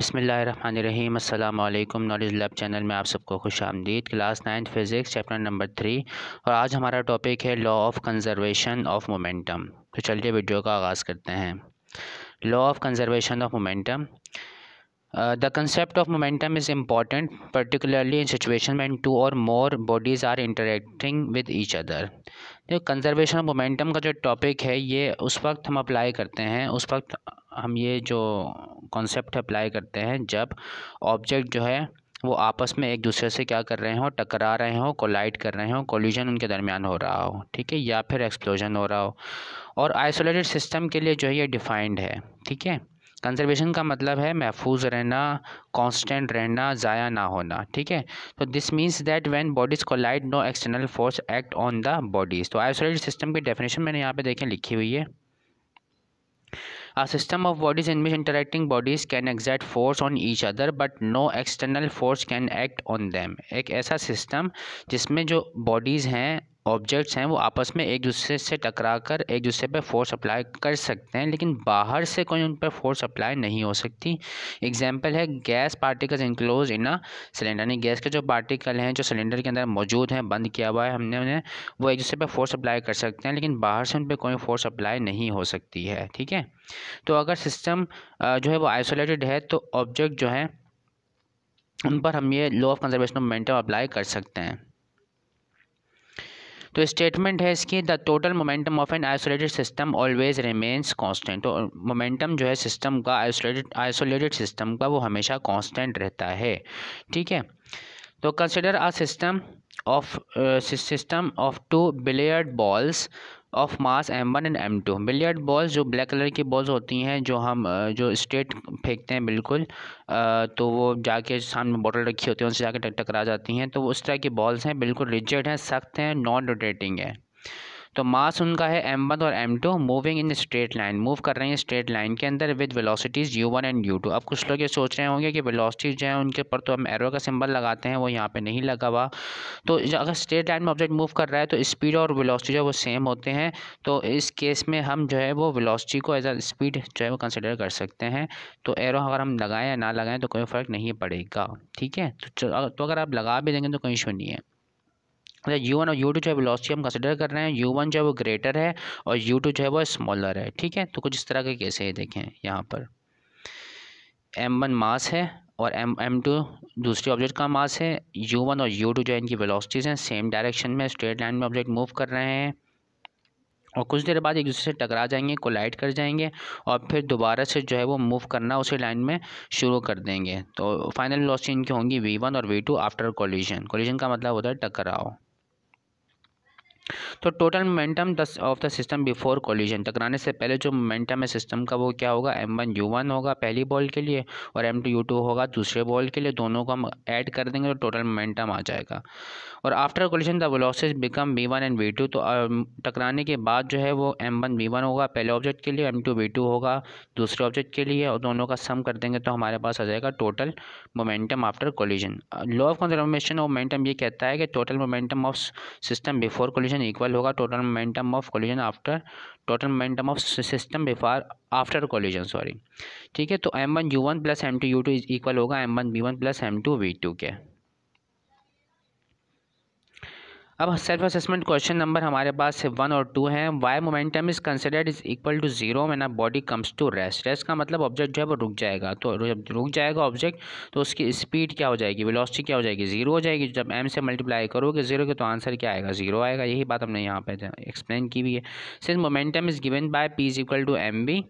बसमीम् अल्लाम knowledge lab channel में आप सबको खुश आमदीद class ninth physics chapter number three और आज हमारा टॉपिक है law of conservation of momentum तो चलिए वीडियो का आगाज़ करते हैं law of conservation of momentum the concept of momentum is important particularly in situation में टू और more bodies are interacting with each other conservation of momentum का जो टॉपिक है ये उस वक्त हम अप्लाई करते हैं उस वक्त हम ये जो कॉन्सेप्ट अप्लाई करते हैं जब ऑब्जेक्ट जो है वो आपस में एक दूसरे से क्या कर रहे हो टकरा रहे हो कोलाइड कर रहे हो कोल्यूजन उनके दरमियान हो रहा हो ठीक है या फिर एक्सप्लोजन हो रहा हो और आइसोलेटेड सिस्टम के लिए जो है ये डिफाइंड है ठीक है कंजर्वेशन का मतलब है महफूज रहना कांस्टेंट रहना ज़ाया ना होना ठीक है तो this means that when bodies collide no external force act on the bodies तो आइसोलेटेड सिस्टम की डेफिनेशन मैंने यहाँ पे देखें लिखी हुई है A system of bodies in which interacting bodies can exert force on each other but no external force can act on them. एक ऐसा सिस्टम जिसमें जो बॉडीज़ हैं ऑब्जेक्ट्स हैं वो आपस में एक दूसरे से टकरा कर एक दूसरे पर फोर्स अप्लाई कर सकते हैं लेकिन बाहर से कोई उन पर फोर्स अप्लाई नहीं हो सकती एग्जाम्पल है gas particles enclose in a cylinder यानी गैस के जो पार्टिकल हैं जो सिलेंडर के अंदर मौजूद हैं बंद किया हुआ है हमने उन्हें वो एक दूसरे पर फोर्स अप्लाई कर सकते हैं लेकिन बाहर से उन पर कोई फोर्स अप्लाई नहीं हो सकती है ठीक है तो अगर सिस्टम जो है वो आइसोलेटेड है तो ऑब्जेक्ट जो है उन पर हम ये law of conservation of momentum apply कर सकते हैं तो स्टेटमेंट है इसकी the total momentum of an isolated system always remains constant तो मोमेंटम जो है सिस्टम का आइसोलेटेड आइसोलेटेड सिस्टम का वो हमेशा कांस्टेंट रहता है ठीक है तो consider a system of system of two billiard balls of mass m one and m two billiard balls जो ब्लैक कलर की बॉल्स होती हैं जो हम जो स्ट्रेट फेंकते हैं बिल्कुल तो वो जाके सामने बॉटल रखी होती है उनसे जाके टकरा जाती हैं तो उस तरह की बॉल्स हैं बिल्कुल रिजिड हैं सख्त हैं नॉन रोटेटिंग है तो मास उनका है एम वन और m two moving in straight line move कर रहे हैं स्ट्रेट लाइन के अंदर with velocities u one and u two अब कुछ लोग ये सोच रहे होंगे कि वेलोसिटीज़ जो है उनके ऊपर तो हम एरो का सिंबल लगाते हैं वो यहाँ पे नहीं लगा हुआ तो अगर स्ट्रेट लाइन में ऑब्जेक्ट मूव कर रहा है तो स्पीड और वेलोसिटी जो है वो सेम होते हैं तो इस केस में हम जो है वो वेलोसिटी को एज अ स्पीड जो है वो कंसिडर कर सकते हैं तो एरो अगर हम लगाएं या ना लगाएं तो कोई फ़र्क नहीं पड़ेगा ठीक है तो, तो अगर आप लगा भी देंगे तो कोई इशू नहीं है यू वन और यू टू जो है वेलोसिटी हम कंसिडर कर रहे हैं यू वन जो है वो ग्रेटर है और यू टू जो है वो स्मॉलर है ठीक है तो कुछ इस तरह के कैसे है देखें यहाँ पर एम वन मास है और एम एम टू दूसरे ऑब्जेक्ट का मास है यू वन और यू टू जो है इनकी वेलोसिटीज़ हैं सेम डायरेक्शन में स्ट्रेट लाइन में ऑब्जेक्ट मूव कर रहे हैं और कुछ देर बाद एक दूसरे से टकरा जाएंगे कोलाइड कर जाएंगे और फिर दोबारा से जो है वो मूव करना उसी लाइन में शुरू कर देंगे तो फाइनल वेलोसिटी इनकी होंगी वी वन और v two after collision collision का मतलब होता है टकराव तो total momentum this of the system before collision टकराने से पहले जो मोमेंटम है सिस्टम का वो क्या होगा एम वन यू वन होगा पहली बॉल के लिए और एम टू यू टू होगा दूसरे बॉल के लिए दोनों को हम ऐड कर देंगे तो टोटल मोमेंटम आ जाएगा और after collision the velocities become v one and v two तो टकराने के बाद जो है वो एम वन वी वन होगा पहले ऑब्जेक्ट के लिए एम टू वी टू होगा दूसरे ऑब्जेक्ट के लिए और दोनों का सम कर देंगे तो हमारे पास आ जाएगा total momentum after collision law of conservation of momentum ये कहता है कि total momentum of system before collision collision equal होगा total momentum of collision after total momentum of system before after collision sorry ठीक है तो m one u one plus m two u two equal होगा m one v one plus m two v two के अब self assessment question number हमारे पास one और two हैं why momentum is considered is equal to zero man body comes to rest rest का मतलब object जो है वो रुक जाएगा तो जब रुक जाएगा ऑब्जेक्ट तो उसकी स्पीड क्या हो जाएगी वेलोसिटी क्या हो जाएगी जीरो हो जाएगी जब एम से मल्टीप्लाई करोगे जीरो के तो आंसर क्या आएगा जीरो आएगा यही बात हमने यहाँ पर एक्सप्लेन की भी है सिर्फ momentum is given by p is equal to m v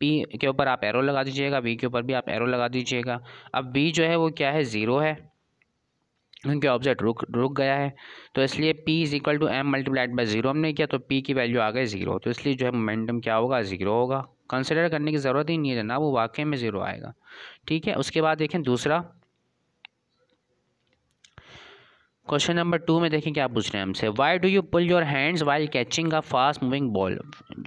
p के ऊपर आप एरो लगा दीजिएगा वी के ऊपर भी आप एरो लगा दीजिएगा अब वी जो है वो क्या है ज़ीरो है क्योंकि ऑब्जेक्ट रुक रुक गया है तो इसलिए p is equal to m multiplied by zero हमने किया तो p की वैल्यू आ गई ज़ीरो तो इसलिए जो है मोमेंटम क्या होगा ज़ीरो होगा कंसिडर करने की ज़रूरत ही नहीं है जनाब वो वाकई में ज़ीरो आएगा ठीक है उसके बाद देखें दूसरा क्वेश्चन नंबर टू में देखें क्या पूछ रहे हैं हमसे why do you pull your hands while catching a fast moving ball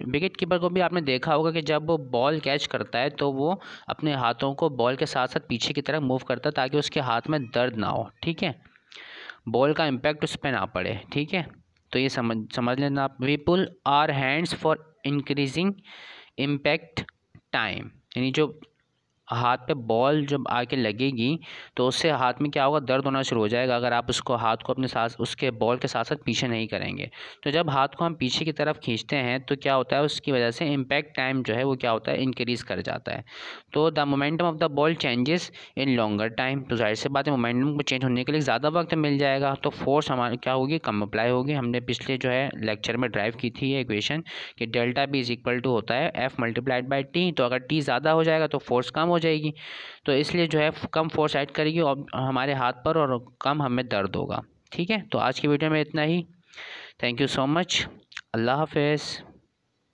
wicket keeper को भी आपने देखा होगा कि जब वो बॉल कैच करता है तो वो अपने हाथों को बॉल के साथ साथ पीछे की तरफ मूव करता है ताकि उसके हाथ में दर्द ना हो ठीक है बॉल का इम्पैक्ट उस पर ना पड़े ठीक है तो ये समझ समझ लेना आप we pull our hands for increasing impact time यानी जो हाथ पे बॉल जब आके लगेगी तो उससे हाथ में क्या होगा दर्द होना शुरू हो जाएगा अगर आप उसको हाथ को अपने साथ उसके बॉल के साथ साथ पीछे नहीं करेंगे तो जब हाथ को हम पीछे की तरफ खींचते हैं तो क्या होता है उसकी वजह से इम्पैक्ट टाइम जो है वो क्या होता है इंक्रीज़ कर जाता है तो the momentum of the ball changes in longer time तो जाहिर सी बात है मोमेंटम को चेंज होने के लिए ज़्यादा वक्त मिल जाएगा तो फोर्स हमारे क्या होगी कम अप्लाई होगी हमने पिछले जो है लेक्चर में ड्राइव की थी इक्वेशन कि delta p is equal to होता है एफ मल्टीप्लाइड बाई टी तो अगर टी ज़्यादा हो जाएगा तो फोर्स कम हो जाएगी तो इसलिए जो है कम फोर्स ऐड करेगी और हमारे हाथ पर और कम हमें दर्द होगा ठीक है तो आज की वीडियो में इतना ही थैंक यू सो मच अल्लाह हाफिज़